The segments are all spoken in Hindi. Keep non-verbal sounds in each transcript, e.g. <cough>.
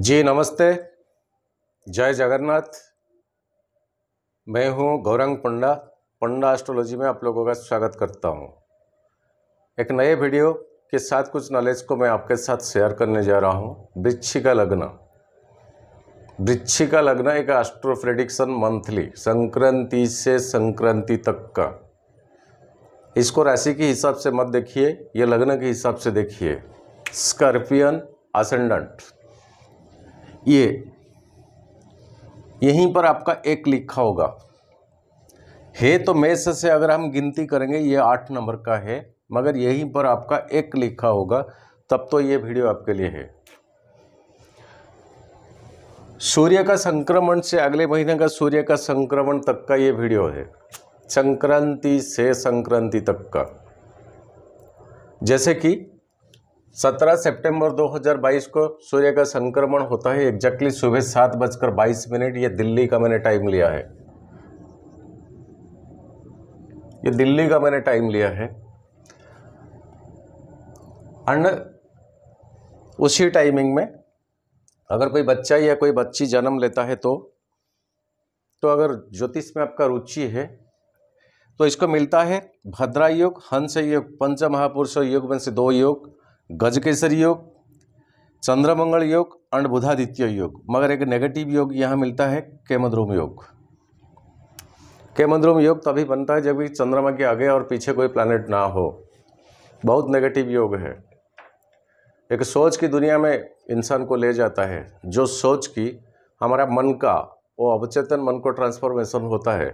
जी नमस्ते जय जगन्नाथ मैं हूं गौरंग पंडा पंडा एस्ट्रोलॉजी में आप लोगों का स्वागत करता हूं एक नए वीडियो के साथ कुछ नॉलेज को मैं आपके साथ शेयर करने जा रहा हूं वृक्षी का लग्न वृक्षी का लग्न एक एस्ट्रो प्रेडिक्शन मंथली संक्रांति से संक्रांति तक का इसको राशि के हिसाब से मत देखिए यह लग्न के हिसाब से देखिए स्कॉर्पियन असेंडेंट ये यहीं पर आपका एक लिखा होगा है तो मेष से अगर हम गिनती करेंगे ये आठ नंबर का है मगर यहीं पर आपका एक लिखा होगा तब तो ये वीडियो आपके लिए है सूर्य का संक्रमण से अगले महीने का सूर्य का संक्रमण तक का ये वीडियो है संक्रांति से संक्रांति तक का जैसे कि 17 सितंबर 2022 को सूर्य का संक्रमण होता है एग्जैक्टली सुबह सात बजकर बाईस मिनट ये दिल्ली का मैंने टाइम लिया है ये दिल्ली का मैंने टाइम लिया है एंड उसी टाइमिंग में अगर कोई बच्चा या कोई बच्ची जन्म लेता है तो तो अगर ज्योतिष में आपका रुचि है तो इसको मिलता है भद्रा योग हंस योग पंच महापुरुष योग में से दो योग गजकेसर योग चंद्रमंगल योग बुधादित्य योग मगर एक नेगेटिव योग यहाँ मिलता है केमद्रोम योग केमद्रोम योग तभी बनता है जब भी चंद्रमा के आगे और पीछे कोई प्लानट ना हो बहुत नेगेटिव योग है एक सोच की दुनिया में इंसान को ले जाता है जो सोच की हमारा मन का वो अवचेतन मन को ट्रांसफॉर्मेशन होता है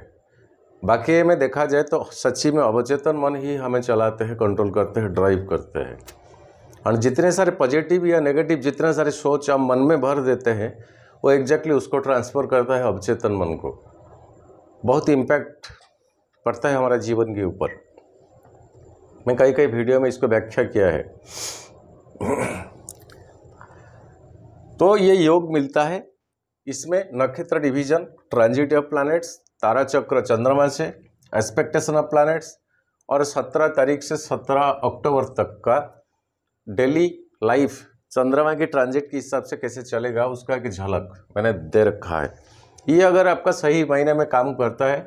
बाकी में देखा जाए तो सच्ची में अवचेतन मन ही हमें चलाते हैं कंट्रोल करते हैं ड्राइव करते हैं और जितने सारे पॉजिटिव या नेगेटिव जितने सारे सोच हम मन में भर देते हैं वो एग्जैक्टली उसको ट्रांसफ़र करता है अवचेतन मन को बहुत इम्पैक्ट पड़ता है हमारा जीवन के ऊपर मैं कई कई वीडियो में इसको व्याख्या किया है तो ये योग मिलता है इसमें नक्षत्र डिवीजन ट्रांजिट ऑफ प्लैनेट्स तारा चक्र चंद्रमा से एस्पेक्टेशन ऑफ प्लैनेट्स और 17 तारीख से 17 अक्टूबर तक का डेली लाइफ चंद्रमा की ट्रांजिट के हिसाब से कैसे चलेगा उसका एक झलक मैंने दे रखा है ये अगर आपका सही महीने में काम करता है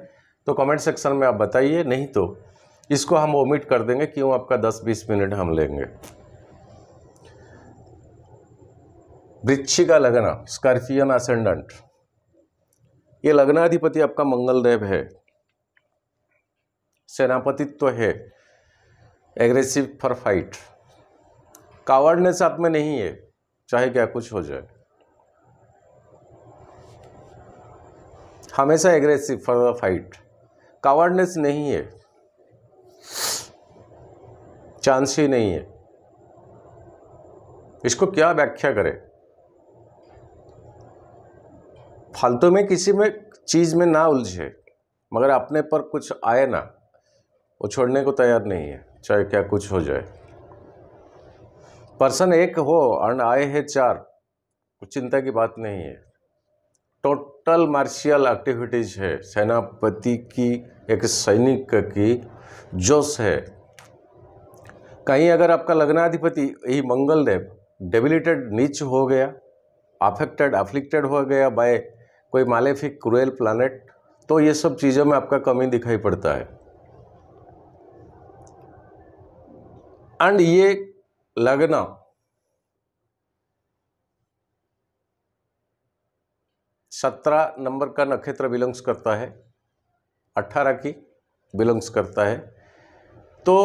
तो कमेंट सेक्शन में आप बताइए नहीं तो इसको हम ओमिट कर देंगे क्यों आपका 10-20 मिनट हम लेंगे वृक्षिका लगना स्कॉर्पियन असेंडेंट ये लग्नाधिपति आपका मंगलदेव है सेनापतित्व तो है एग्रेसिव फॉर फाइट कावर्डनेस आप में नहीं है चाहे क्या कुछ हो जाए हमेशा aggressive for the fight cowardness नहीं है चांस ही नहीं है इसको क्या व्याख्या करें फालतू में किसी में चीज़ में ना उलझे मगर अपने पर कुछ आए ना वो छोड़ने को तैयार नहीं है चाहे क्या कुछ हो जाए पर्सन एक हो और आए हैं चार कुछ चिंता की बात नहीं है टोटल मार्शियल एक्टिविटीज़ है सेनापति की एक सैनिक की जोश है कहीं अगर आपका लग्नाधिपति यही मंगलदेव डेबिलिटेड नीच हो गया अफेक्टेड अफ्लिक्टेड हो गया बाय कोई मालेफिक क्रूएल प्लानट तो ये सब चीज़ों में आपका कमी दिखाई पड़ता है एंड ये लगना सत्रह नंबर का नक्षत्र बिलोंग्स करता है अट्ठारह की बिलोंग्स करता है तो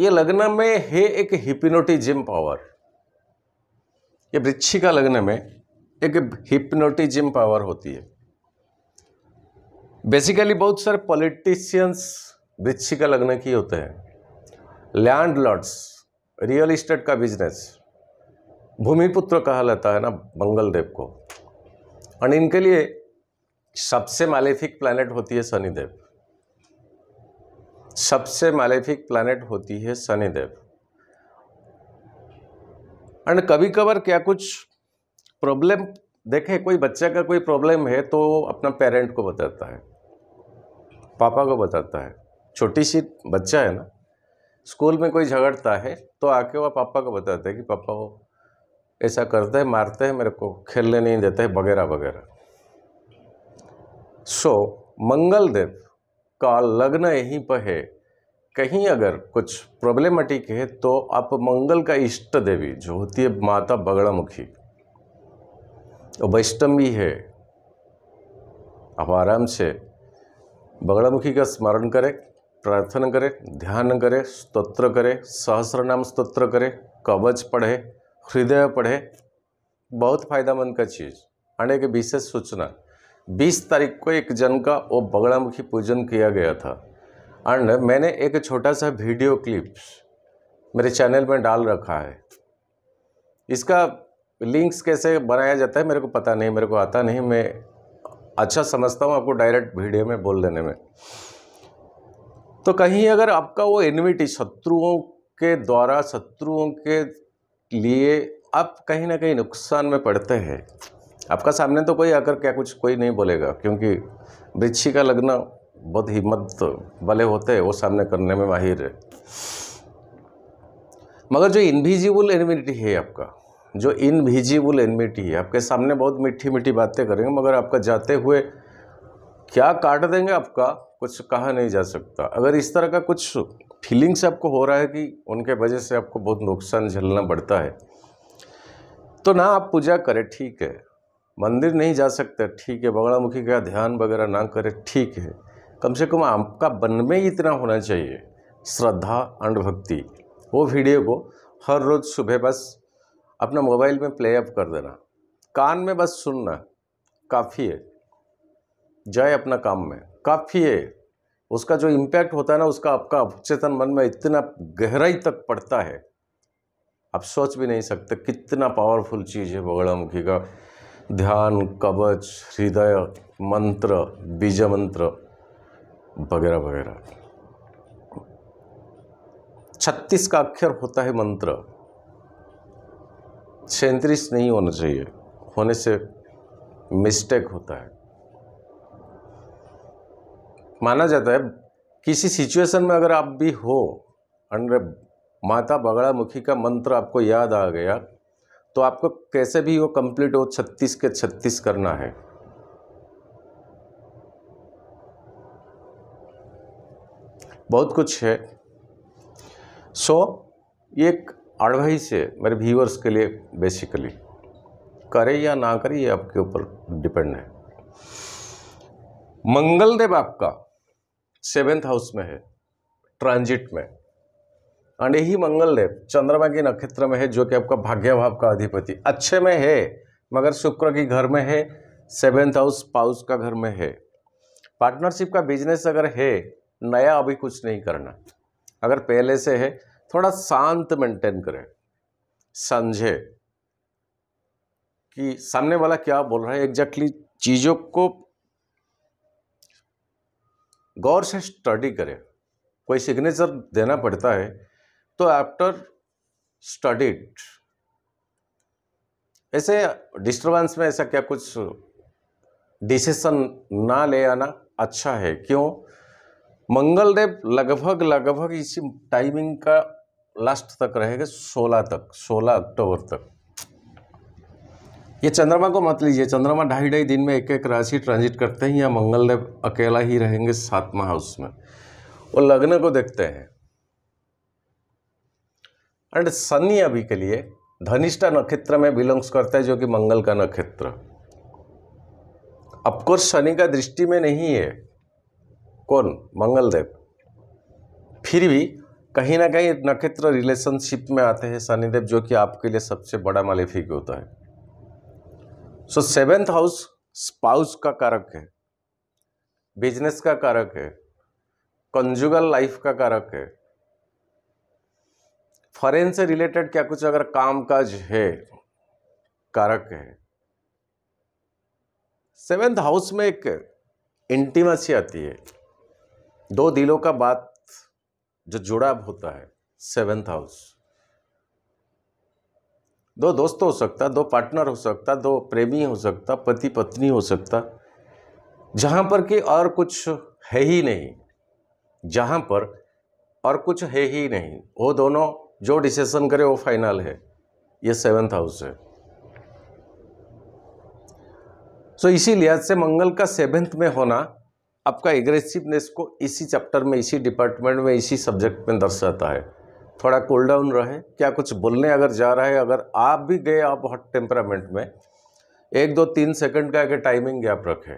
ये लग्न में है एक हिप्नोटिजिम पावर ये वृक्षिका लग्न में एक हिप्नोटिजिम पावर होती है बेसिकली बहुत सारे पॉलिटिशियंस वृक्षिका लग्न की होते हैं लैंड लॉर्ड्स रियल इस्टेट का बिजनेस भूमिपुत्र कहा जाता है ना मंगल देव को और इनके लिए सबसे मालेफिक प्लानट होती है शनिदेव सबसे मालेफिक प्लानट होती है शनिदेव एंड कभी कभार क्या कुछ प्रॉब्लम देखे कोई बच्चे का कोई प्रॉब्लम है तो अपना पेरेंट को बताता है पापा को बताता है छोटी सी बच्चा है ना स्कूल में कोई झगड़ता है तो आके वह पापा को बताते हैं कि पापा वो ऐसा करते हैं मारते हैं मेरे को खेलने नहीं देते हैं वगैरह वगैरह सो मंगलदेव का लग्न यहीं पर है कहीं अगर कुछ प्रॉब्लमेटिक है तो आप मंगल का इष्ट देवी जो होती है माता बगड़ामुखी और वैष्टम भी है आप आराम से बगड़ामुखी का स्मरण करें प्रार्थना करे ध्यान करे स्तोत्र करे सहस्रनाम स्तोत्र करे कवच पढ़े हृदय पढ़े बहुत फायदामंद का चीज़ आने के विशेष सूचना 20 तारीख को एक जन का वो बगड़ामुखी पूजन किया गया था एंड मैंने एक छोटा सा वीडियो क्लिप मेरे चैनल में डाल रखा है इसका लिंक्स कैसे बनाया जाता है मेरे को पता नहीं मेरे को आता नहीं मैं अच्छा समझता हूँ आपको डायरेक्ट वीडियो में बोल देने में तो कहीं अगर आपका वो एनमिटी शत्रुओं के द्वारा शत्रुओं के लिए आप कहीं ना कहीं नुकसान में पड़ते हैं आपका सामने तो कोई आकर क्या कुछ कोई नहीं बोलेगा क्योंकि वृक्षी का लगना बहुत हिम्मत वाले होते हैं वो सामने करने में माहिर है मगर जो इनविजिबल एनिमिटी है आपका जो इनविजिबल एनिमिटी है आपके सामने बहुत मीठी मीठी बातें करेंगे मगर आपका जाते हुए क्या काट देंगे आपका कुछ कहा नहीं जा सकता अगर इस तरह का कुछ फीलिंग्स आपको हो रहा है कि उनके वजह से आपको बहुत नुकसान झेलना पड़ता है तो ना आप पूजा करें ठीक है मंदिर नहीं जा सकते ठीक है बगड़ामुखी का ध्यान वगैरह ना करें ठीक है कम से कम आपका मन में ही इतना होना चाहिए श्रद्धा एंड भक्ति वो वीडियो को हर रोज़ सुबह बस अपना मोबाइल में प्ले अप कर देना कान में बस सुनना काफ़ी है जाए अपना काम में काफ़ी है उसका जो इम्पैक्ट होता है ना उसका आपका अवचेतन मन में इतना गहराई तक पड़ता है आप सोच भी नहीं सकते कितना पावरफुल चीज़ है बगड़ामुखी का ध्यान कवच हृदय मंत्र बीज मंत्र वगैरह वगैरह छत्तीस का अक्षर होता है मंत्र सैंतीस नहीं होना चाहिए होने से मिस्टेक होता है माना जाता है किसी सिचुएशन में अगर आप भी हो अंडर माता बगड़ा मुखी का मंत्र आपको याद आ गया तो आपको कैसे भी वो कंप्लीट हो छत्तीस के छत्तीस करना है बहुत कुछ है सो so, एक एडवाइस है मेरे व्यूअर्स के लिए बेसिकली करे या ना करे ये आपके ऊपर डिपेंड है मंगलदेव आपका सेवेंथ हाउस में है ट्रांजिट में एंड यही मंगलदेव चंद्रमा के नक्षत्र में है जो कि आपका भाग्यभाव का अधिपति अच्छे में है मगर शुक्र की घर में है सेवेंथ हाउस पाउस का घर में है पार्टनरशिप का बिजनेस अगर है नया अभी कुछ नहीं करना अगर पहले से है थोड़ा शांत मेंटेन करें समझे कि सामने वाला क्या बोल रहा है एग्जैक्टली चीज़ों को गौर से स्टडी करें कोई सिग्नेचर देना पड़ता है तो आफ्टर स्टडीड ऐसे डिस्टरबेंस में ऐसा क्या कुछ डिसीशन ना ले आना अच्छा है क्यों मंगलदेव लगभग लगभग इसी टाइमिंग का लास्ट तक रहेगा सोलह तक सोलह अक्टूबर तक ये चंद्रमा को मत लीजिए चंद्रमा ढाई ढाई दिन में एक एक राशि ट्रांजिट करते हैं या मंगलदेव अकेला ही रहेंगे सातवा हाउस में वो लग्न को देखते हैं एंड शनि अभी के लिए धनिष्ठा नक्षत्र में बिलोंग्स करते हैं जो कि मंगल का नक्षत्र अफकोर्स शनि का दृष्टि में नहीं है कौन मंगलदेव फिर भी कहीं ना कहीं नक्षत्र रिलेशनशिप में आते हैं शनिदेव जो कि आपके लिए सबसे बड़ा मालिफिक होता है सो सेवेंथ हाउस स्पाउस का कारक है बिजनेस का कारक है कंजुगल लाइफ का कारक है फॉरेन से रिलेटेड क्या कुछ अगर काम काज है कारक है सेवेंथ हाउस में एक इंटीमेसी आती है दो दिलों का बात जो जुड़ा होता है सेवेंथ हाउस दो दोस्त हो सकता दो पार्टनर हो सकता दो प्रेमी हो सकता पति पत्नी हो सकता जहाँ पर कि और कुछ है ही नहीं जहाँ पर और कुछ है ही नहीं वो दोनों जो डिसीजन करे वो फाइनल है ये सेवन्थ हाउस है सो so, इसी लिहाज से मंगल का सेवेंथ में होना आपका एग्रेसिवनेस को इसी चैप्टर में इसी डिपार्टमेंट में इसी सब्जेक्ट में दर्शाता है थोड़ा कूल डाउन रहें क्या कुछ बोलने अगर जा रहा है अगर आप भी गए आप हॉट टेम्परामेंट में एक दो तीन सेकंड का एक टाइमिंग गैप रखें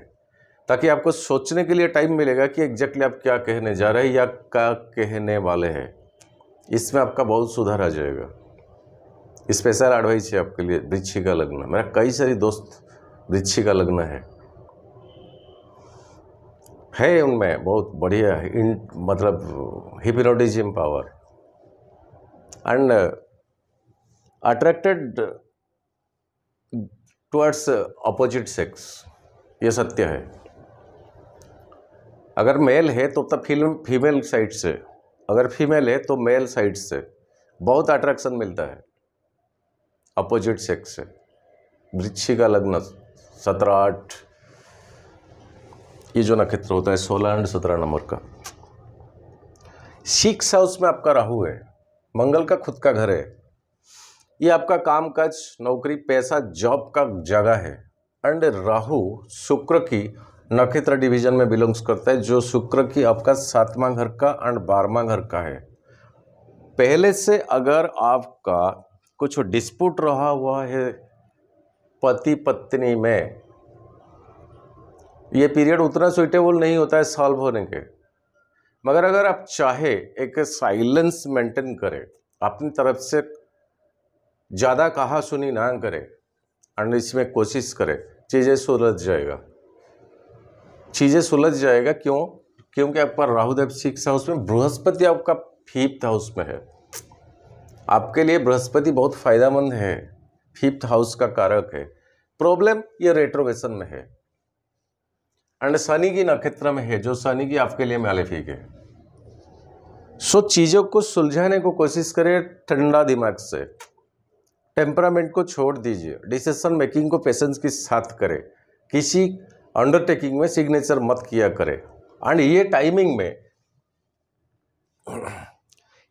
ताकि आपको सोचने के लिए टाइम मिलेगा कि एग्जैक्टली आप क्या कहने जा रहे हैं या क्या कहने वाले हैं इसमें आपका बहुत सुधार आ जाएगा स्पेशल एडवाइस है आपके लिए वृक्षि का लगना मेरा कई सारी दोस्त वृक्षि का लगना है है उनमें बहुत बढ़िया है इन मतलब hypnotism power and uh, attracted towards uh, opposite sex ये सत्य है अगर मेल है तो तब फिल्म फीमेल साइड से अगर फीमेल है तो मेल साइड से बहुत अट्रैक्शन मिलता है अपोजिट सेक्स से वृक्षी का लग्न सत्रह आठ ये जो नक्षत्र होता है सोलह एंड सत्रह नंबर का सिक्स हाउस में आपका राहु है मंगल का खुद का घर है ये आपका काम काज नौकरी पैसा जॉब का जगह है एंड राहु शुक्र की नक्षत्र डिवीजन में बिलोंग्स करता है जो शुक्र की आपका सातवां घर का एंड बारहवा घर का है पहले से अगर आपका कुछ डिस्प्यूट रहा हुआ है पति पत्नी में ये पीरियड उतना सुइटेबल नहीं होता है सॉल्व होने के मगर अगर आप चाहे एक साइलेंस मेंटेन करें अपनी तरफ से ज़्यादा कहा सुनी ना करें एंड इसमें कोशिश करें चीज़ें सुलझ जाएगा चीज़ें सुलझ जाएगा क्यों क्योंकि आपका राहुदेव सिक्स हाउस में बृहस्पति आपका फिफ्थ हाउस में है आपके लिए बृहस्पति बहुत फायदेमंद है फिफ्थ हाउस का कारक है प्रॉब्लम ये रेट्रोवेशन में है एंड शनि की नक्षत्र में है जो शनि की आपके लिए मालेफिक है सो चीज़ों को सुलझाने को कोशिश करें ठंडा दिमाग से टेम्परामेंट को छोड़ दीजिए डिसीजन मेकिंग को पेशेंस के साथ करें किसी अंडरटेकिंग में सिग्नेचर मत किया करें एंड ये टाइमिंग में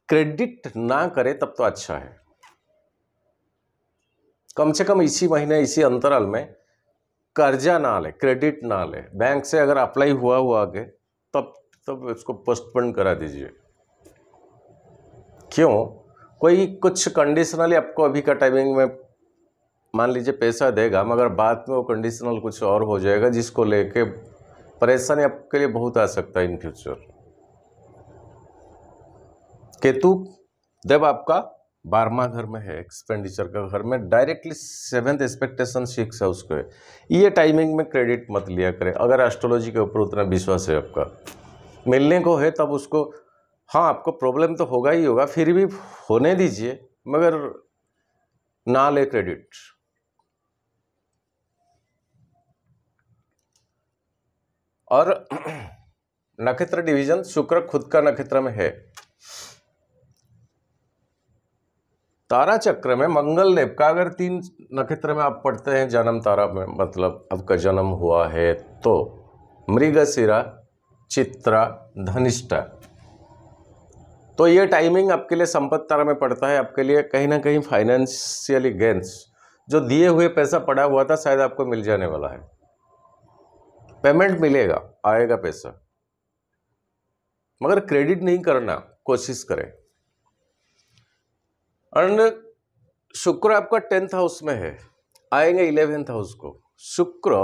क्रेडिट ना करें तब तो अच्छा है कम से कम इसी महीने इसी अंतराल में कर्जा ना ले क्रेडिट ना ले बैंक से अगर अप्लाई हुआ हुआ के तब तब इसको पोस्टपोन करा दीजिए क्यों कोई कुछ कंडीशनली आपको अभी का टाइमिंग में मान लीजिए पैसा देगा मगर बाद में वो कंडीशनल कुछ और हो जाएगा जिसको लेके परेशानी आपके लिए बहुत आ सकता है इन फ्यूचर केतु देव आपका बारहवा घर में है एक्सपेंडिचर का घर में डायरेक्टली सेवेंथ एक्सपेक्टेशन सिक्स है उसको है ये टाइमिंग में क्रेडिट मत लिया करें अगर एस्ट्रोलॉजी के ऊपर उतना विश्वास है आपका मिलने को है तब उसको हाँ आपको प्रॉब्लम तो होगा ही होगा फिर भी होने दीजिए मगर ना ले क्रेडिट और <clears throat> नक्षत्र डिवीजन शुक्र खुद का नक्षत्र में है तारा चक्र में मंगल नेप का अगर तीन नक्षत्र में आप पढ़ते हैं जन्म तारा में मतलब आपका जन्म हुआ है तो मृगशिरा चित्रा धनिष्ठा तो ये टाइमिंग आपके लिए संपत्ति तारा में पड़ता है आपके लिए कहीं ना कहीं फाइनेंशियली गेंस जो दिए हुए पैसा पड़ा हुआ था शायद आपको मिल जाने वाला है पेमेंट मिलेगा आएगा पैसा मगर क्रेडिट नहीं करना कोशिश करें अर्ण शुक्र आपका टेंथ हाउस में है आएंगे इलेवेंथ हाउस को शुक्र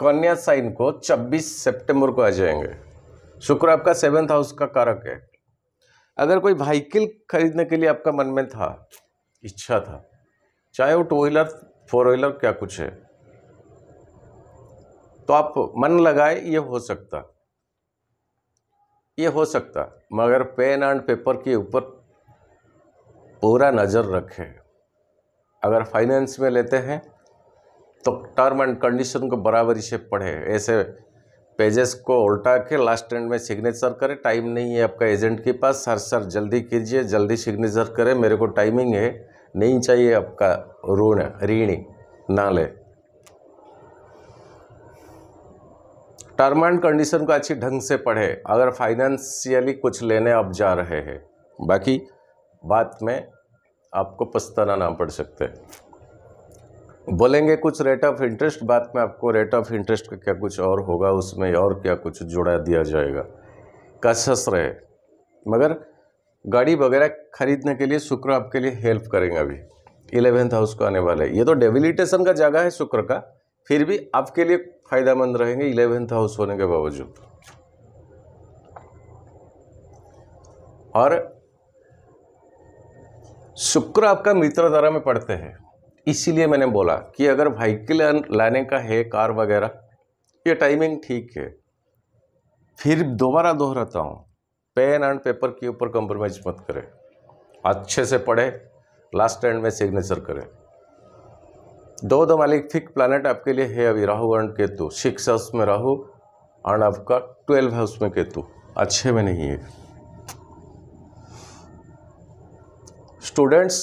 कन्या साइन को 26 सितंबर को आ जाएंगे शुक्र आपका सेवेंथ हाउस का कारक है अगर कोई वहीकिल खरीदने के लिए आपका मन में था इच्छा था चाहे वो टू व्हीलर फोर व्हीलर क्या कुछ है तो आप मन लगाए ये हो सकता ये हो सकता मगर पेन एंड पेपर के ऊपर पूरा नज़र रखें अगर फाइनेंस में लेते हैं तो टर्म एंड कंडीशन को बराबरी से पढ़ें ऐसे पेजेस को उल्टा के लास्ट एंड में सिग्नेचर करें टाइम नहीं है आपका एजेंट के पास सर सर जल्दी कीजिए जल्दी सिग्नेचर करें मेरे को टाइमिंग है नहीं चाहिए आपका ऋण ऋणी ना ले टर्म एंड कंडीशन को अच्छी ढंग से पढ़े अगर फाइनेंशियली कुछ लेने आप जा रहे हैं बाकी बात में आपको पछताना ना पड़ सकते बोलेंगे कुछ रेट ऑफ इंटरेस्ट बात में आपको रेट ऑफ इंटरेस्ट का क्या कुछ और होगा उसमें और क्या कुछ जोड़ा दिया जाएगा कशस रहे मगर गाड़ी वगैरह खरीदने के लिए शुक्र आपके लिए हेल्प करेंगे अभी इलेवेंथ हाउस को आने वाला है ये तो डेबिलिटेशन का जगह है शुक्र का फिर भी आपके लिए फायदामंद रहेंगे इलेवेंथ हाउस होने के बावजूद और शुक्र आपका मित्र धारा में पड़ते हैं इसीलिए मैंने बोला कि अगर व्हीकल लाने का है कार वगैरह ये टाइमिंग ठीक है फिर दोबारा दोहराता हूँ पेन एंड पेपर के ऊपर कंप्रोमाइज मत करें अच्छे से पढ़े लास्ट एंड में सिग्नेचर करें दो दो मालिक फिक प्लानट आपके लिए है अभी Rahu and Ketu six house में राहु एंड आपका ट्वेल्व हाउस में केतु अच्छे में नहीं है स्टूडेंट्स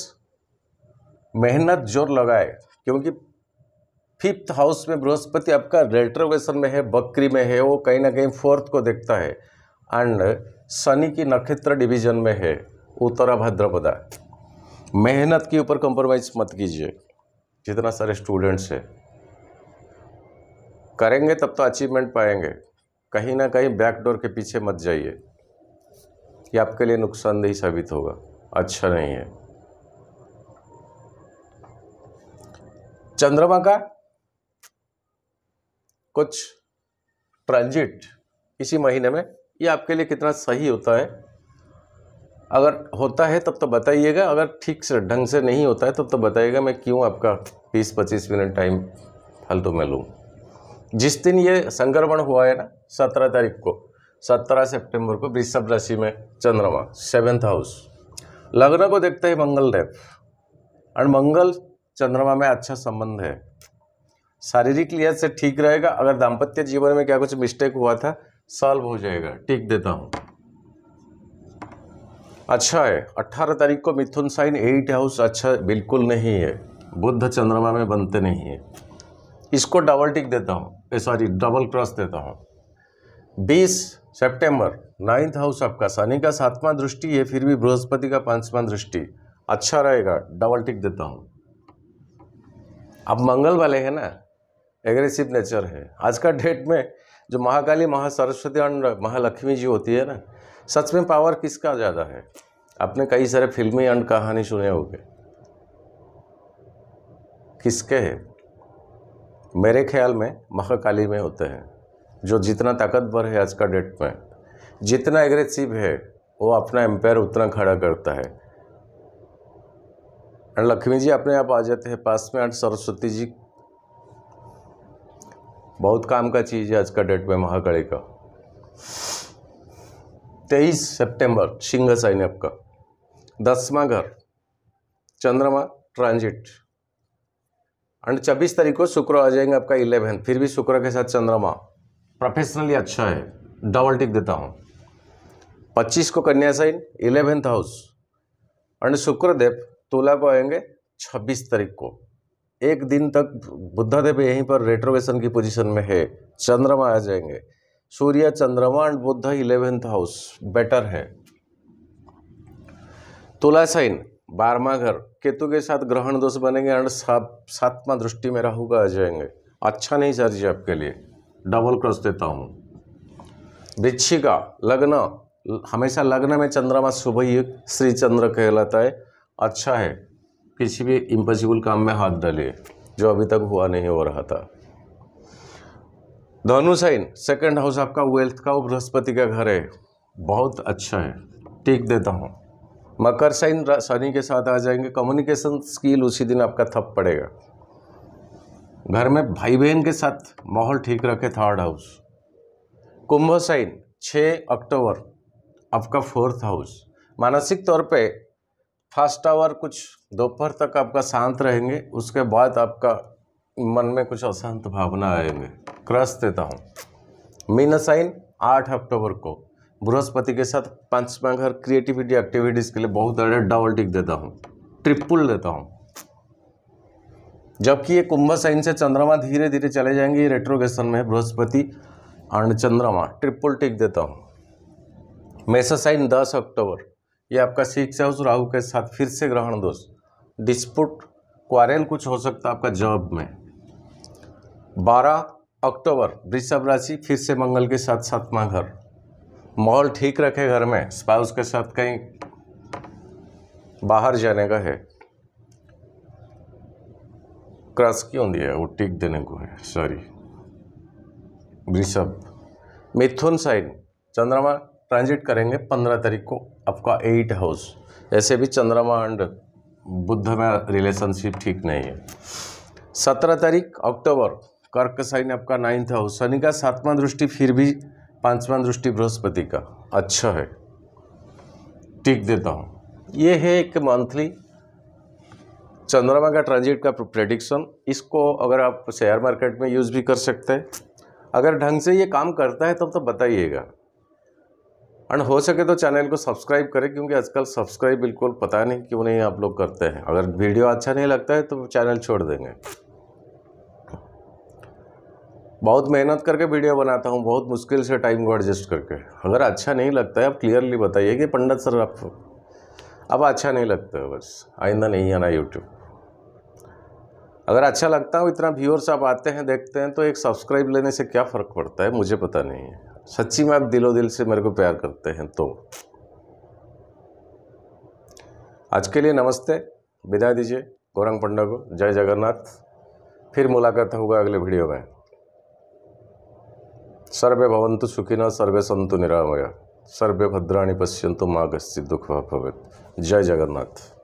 मेहनत जोर लगाए क्योंकि फिफ्थ हाउस में बृहस्पति आपका रेट्रोवेशन में है बकरी में है वो कहीं ना कहीं फोर्थ को देखता है एंड शनि की नक्षत्र डिवीजन में है उत्तरा भद्रपदा मेहनत के ऊपर कंप्रोमाइज़ मत कीजिए जितना सारे स्टूडेंट्स है करेंगे तब तो अचीवमेंट पाएंगे कहीं ना कहीं बैकडोर के पीछे मत जाइए ये आपके लिए नुकसानदेही साबित होगा अच्छा नहीं है चंद्रमा का कुछ ट्रांजिट इसी महीने में ये आपके लिए कितना सही होता है अगर होता है तब तो बताइएगा अगर ठीक से ढंग से नहीं होता है तब तो बताइएगा मैं क्यों आपका बीस पच्चीस मिनट टाइम फालतू में लूँ जिस दिन ये संक्रमण हुआ है ना सत्रह तारीख को सत्रह सितंबर को वृषभ राशि में चंद्रमा सेवेंथ हाउस लग्न को देखते ही मंगल देव और मंगल चंद्रमा में अच्छा संबंध है शारीरिक लिहाज से ठीक रहेगा अगर दाम्पत्य जीवन में क्या कुछ मिस्टेक हुआ था सॉल्व हो जाएगा टिक देता हूँ अच्छा है अट्ठारह तारीख को मिथुन साइन एट हाउस अच्छा बिल्कुल नहीं है बुद्ध चंद्रमा में बनते नहीं है इसको डबल टिक देता हूँ सॉरी डबल क्रॉस देता हूँ बीस सेप्टेम्बर नाइन्थ हाउस आपका शनि का सातवां दृष्टि है फिर भी बृहस्पति का पांचवा दृष्टि अच्छा रहेगा डबल टिक देता हूँ आप मंगल वाले हैं ना एग्रेसिव नेचर है आज का डेट में जो महाकाली महासरस्वती और महालक्ष्मी जी होती है ना सच में पावर किसका ज़्यादा है आपने कई सारे फिल्मी एंड कहानी सुने होंगे किसके है मेरे ख्याल में महाकाली में होते हैं जो जितना ताकतवर है आज का डेट में जितना एग्रेसिव है वो अपना एम्पायर उतना खड़ा करता है लक्ष्मी जी अपने आप आ जाते हैं पास में और सरस्वती जी बहुत काम का चीज़ है आज का डेट में महाकाली का तेईस सितंबर सिंह साइन आपका दसवा घर चंद्रमा ट्रांजिट एंड छब्बीस तारीख को शुक्र आ जाएंगे आपका इलेवेंथ फिर भी शुक्र के साथ चंद्रमा प्रोफेशनली अच्छा है डबल टिक देता हूँ पच्चीस को कन्या sign eleventh house and Shukradev तुला को आएंगे छब्बीस तारीख को एक दिन तक बुद्धादेव यहीं पर रेट्रोवेशन की पोजीशन में है चंद्रमा आ जाएंगे सूर्य चंद्रमा and Budh eleventh house better है तुला साइन बारहवा घर केतु के साथ ग्रहण दोष बनेंगे एंड सातवा दृष्टि में राहु का आ जाएंगे अच्छा नहीं सर जी आपके लिए डबल क्रॉस देता हूँ वृक्षिका लग्न हमेशा लग्न में चंद्रमा शुभ श्री चंद्र कहलाता है अच्छा है किसी भी इम्पॉसिबल काम में हाथ डालिए जो अभी तक हुआ नहीं हो रहा था साइन सेकंड हाउस आपका वेल्थ का वो बृहस्पति का घर है बहुत अच्छा है टिक देता हूँ मकर साइन शनि के साथ आ जाएंगे कम्युनिकेशन स्किल उसी दिन आपका थप पड़ेगा घर में भाई बहन के साथ माहौल ठीक रखे थर्ड हाउस कुंभ साइन छः अक्टूबर आपका फोर्थ हाउस मानसिक तौर पे फर्स्ट आवर कुछ दोपहर तक आपका शांत रहेंगे उसके बाद आपका मन में कुछ अशांत भावना आएंगे क्रस देता हूँ मीन साइन आठ अक्टूबर को बृहस्पति के साथ पंचमा घर क्रिएटिविटी एक्टिविटीज़ के लिए बहुत ज़्यादा डबल टिक देता हूँ ट्रिपल देता हूँ जबकि ये कुंभ साइन से चंद्रमा धीरे धीरे चले जाएंगे ये रेट्रोगेशन में बृहस्पति एंड चंद्रमा ट्रिपल टिक देता हूँ मेष साइन दस अक्टूबर ये आपका सिक्स हाउस राहु के साथ फिर से ग्रहण दोष डिस्पुट क्वारेल कुछ हो सकता है आपका जॉब में बारह अक्टूबर वृषभ राशि फिर से मंगल के साथ सातवा घर माहौल ठीक रखे घर में स्पाउस के साथ कहीं बाहर जाने का है क्रॉस क्यों दिया वो टिक देने को है सॉरी वृषभ मिथुन साइड चंद्रमा ट्रांजिट करेंगे पंद्रह तारीख को आपका एट हाउस ऐसे भी चंद्रमा एंड बुद्ध में रिलेशनशिप ठीक नहीं है सत्रह तारीख अक्टूबर कर्क साइन आपका नाइन्थ हाउस शनि का सातवां दृष्टि फिर भी पांचवां दृष्टि बृहस्पति का अच्छा है टिक देता हूँ ये है एक मंथली चंद्रमा का ट्रांजिट का प्रेडिक्शन इसको अगर आप शेयर मार्केट में यूज़ भी कर सकते हैं अगर ढंग से ये काम करता है तब तो, तो बताइएगा एंड हो सके तो चैनल को सब्सक्राइब करें क्योंकि आजकल सब्सक्राइब बिल्कुल पता नहीं क्यों नहीं आप लोग करते हैं अगर वीडियो अच्छा नहीं लगता है तो चैनल छोड़ देंगे बहुत मेहनत करके वीडियो बनाता हूँ बहुत मुश्किल से टाइम को एडजस्ट करके अगर अच्छा नहीं लगता है आप क्लियरली बताइए कि पंडित सर आप अब अच्छा नहीं लगता है बस आइंदा नहीं आना यूट्यूब अगर अच्छा लगता हो इतना व्यूअर्स आप आते हैं देखते हैं तो एक सब्सक्राइब लेने से क्या फ़र्क पड़ता है मुझे पता नहीं है सच्ची में आप दिलो दिल से मेरे को प्यार करते हैं तो आज के लिए नमस्ते विदा दीजिए गौरंग पंडा को जय जगन्नाथ फिर मुलाकात होगा अगले वीडियो में सर्वे भवंतु सुखिन सर्वे संतु निरामया सर्वे भद्राणी पश्यंतु माँ गश्चित दुख भवित जय जगन्नाथ